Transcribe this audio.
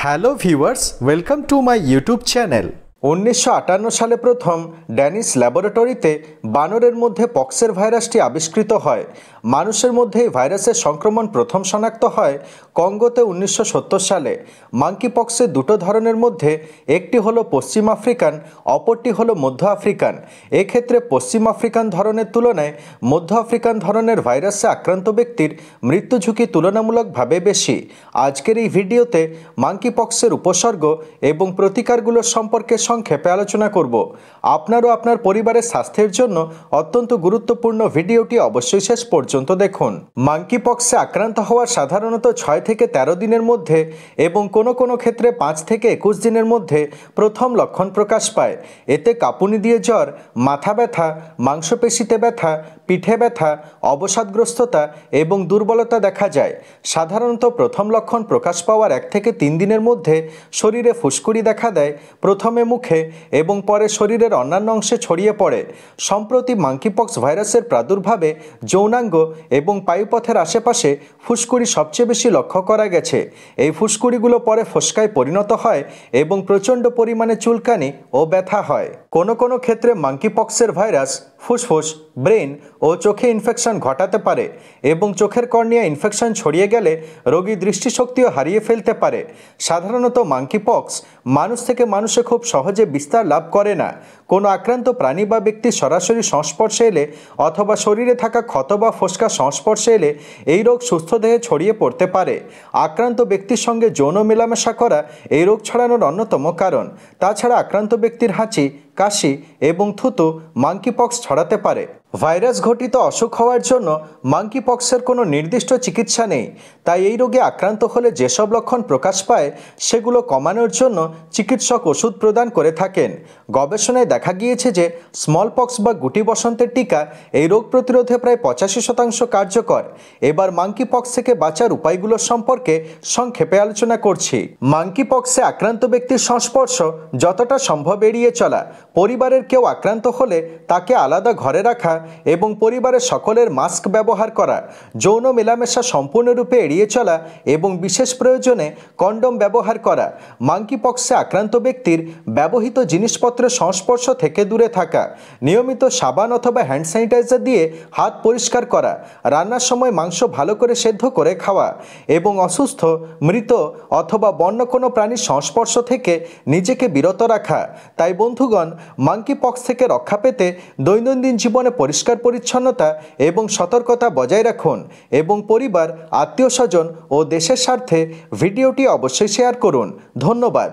Hello viewers, welcome to my YouTube channel. উনিশশো সালে প্রথম ড্যানিশ ল্যাবরেটরিতে বানরের মধ্যে পক্সের ভাইরাসটি আবিষ্কৃত হয় মানুষের মধ্যে এই ভাইরাসের সংক্রমণ প্রথম শনাক্ত হয় কঙ্গোতে উনিশশো সালে মাঙ্কি পক্সের দুটো ধরনের মধ্যে একটি হলো পশ্চিম আফ্রিকান অপরটি হলো মধ্য আফ্রিকান এক্ষেত্রে পশ্চিম আফ্রিকান ধরনের তুলনায় মধ্য আফ্রিকান ধরনের ভাইরাসে আক্রান্ত ব্যক্তির মৃত্যু ঝুঁকি তুলনামূলকভাবে বেশি আজকের এই ভিডিওতে মাঙ্কি পক্সের উপসর্গ এবং প্রতিকারগুলোর সম্পর্কে সংক্ষেপে আলোচনা করব আপনার ও আপনার পরিবারের স্বাস্থ্যের জন্য অত্যন্ত গুরুত্বপূর্ণ ভিডিওটি অবশ্যই শেষ পর্যন্ত দেখুন মাঙ্কি পক্সে আক্রান্ত হওয়ার সাধারণত ছয় থেকে ১৩ দিনের মধ্যে এবং কোনো কোনো ক্ষেত্রে পাঁচ থেকে একুশ দিনের মধ্যে প্রথম লক্ষণ প্রকাশ পায় এতে কাঁপুনি দিয়ে জ্বর মাথা ব্যথা মাংসপেশিতে ব্যথা পিঠে ব্যথা অবসাদগ্রস্ততা এবং দুর্বলতা দেখা যায় সাধারণত প্রথম লক্ষণ প্রকাশ পাওয়ার এক থেকে তিন দিনের মধ্যে শরীরে ফুসকুড়ি দেখা দেয় প্রথমে মুখ মুখে এবং পরে শরীরের অন্যান্য অংশে ছড়িয়ে পড়ে সম্প্রতি মাঙ্কিপক্স ভাইরাসের প্রাদুর্ভাবে যৌনাঙ্গ এবং পায়ুপথের আশেপাশে ফুসকুড়ি সবচেয়ে বেশি লক্ষ্য করা গেছে এই ফুসকুড়িগুলো পরে ফোসকায় পরিণত হয় এবং প্রচণ্ড পরিমাণে চুলকানি ও ব্যথা হয় কোনো কোনো ক্ষেত্রে মাঙ্কিপক্সের ভাইরাস ফুসফুস ব্রেন ও চোখে ইনফেকশন ঘটাতে পারে এবং চোখের কর্নিয়া ইনফেকশন ছড়িয়ে গেলে রোগী দৃষ্টিশক্তিও হারিয়ে ফেলতে পারে সাধারণত মাঙ্কিপক্স মানুষ থেকে মানুষে খুব সহজ সহজে বিস্তার লাভ করে না কোনো আক্রান্ত প্রাণী বা ব্যক্তি সরাসরি সংস্পর্শে এলে অথবা শরীরে থাকা ক্ষত বা ফোসকা সংস্পর্শে এলে এই রোগ সুস্থ দেহে ছড়িয়ে পড়তে পারে আক্রান্ত ব্যক্তির সঙ্গে যৌন মেলামেশা করা এই রোগ ছড়ানোর অন্যতম কারণ তাছাড়া আক্রান্ত ব্যক্তির হাঁচি কাশি এবং থুতু মাঙ্কিপক্স ছড়াতে পারে ভাইরাস ঘটিত অসুখ হওয়ার জন্য মাঙ্কিপক্সের কোনো নির্দিষ্ট চিকিৎসা নেই তাই এই রোগে আক্রান্ত হলে যেসব লক্ষণ প্রকাশ পায় সেগুলো কমানোর জন্য চিকিৎসক ওষুধ প্রদান করে থাকেন গবেষণায় দেখা গিয়েছে যে স্মল পক্স বা গুটি বসন্তের টিকা এই রোগ প্রতিরোধে প্রায় পঁচাশি শতাংশ কার্যকর এবার মাঙ্কিপক্স থেকে বাঁচার উপায়গুলো সম্পর্কে সংক্ষেপে আলোচনা করছি মাঙ্কিপক্সে আক্রান্ত ব্যক্তির সংস্পর্শ যতটা সম্ভব এড়িয়ে চলা পরিবারের কেউ আক্রান্ত হলে তাকে আলাদা ঘরে রাখা এবং পরিবারের সকলের মাস্ক ব্যবহার করা যৌন মেলামেশা সম্পূর্ণরূপে এড়িয়ে চলা এবং বিশেষ প্রয়োজনে কন্ডম ব্যবহার করা মাঙ্কিপক্সে আক্রান্ত ব্যক্তির ব্যবহৃত জিনিসপত্রের সংস্পর্শ থেকে দূরে থাকা নিয়মিত সাবান অথবা হ্যান্ড স্যানিটাইজার দিয়ে হাত পরিষ্কার করা রান্নার সময় মাংস ভালো করে সেদ্ধ করে খাওয়া এবং অসুস্থ মৃত অথবা বন্য কোনো প্রাণীর সংস্পর্শ থেকে নিজেকে বিরত রাখা তাই বন্ধুগণ মাঙ্কি পক্স থেকে রক্ষা পেতে দৈনন্দিন জীবনে পরিষ্কার পরিচ্ছন্নতা এবং সতর্কতা বজায় রাখুন এবং পরিবার আত্মীয় স্বজন ও দেশের স্বার্থে ভিডিওটি অবশ্যই শেয়ার করুন ধন্যবাদ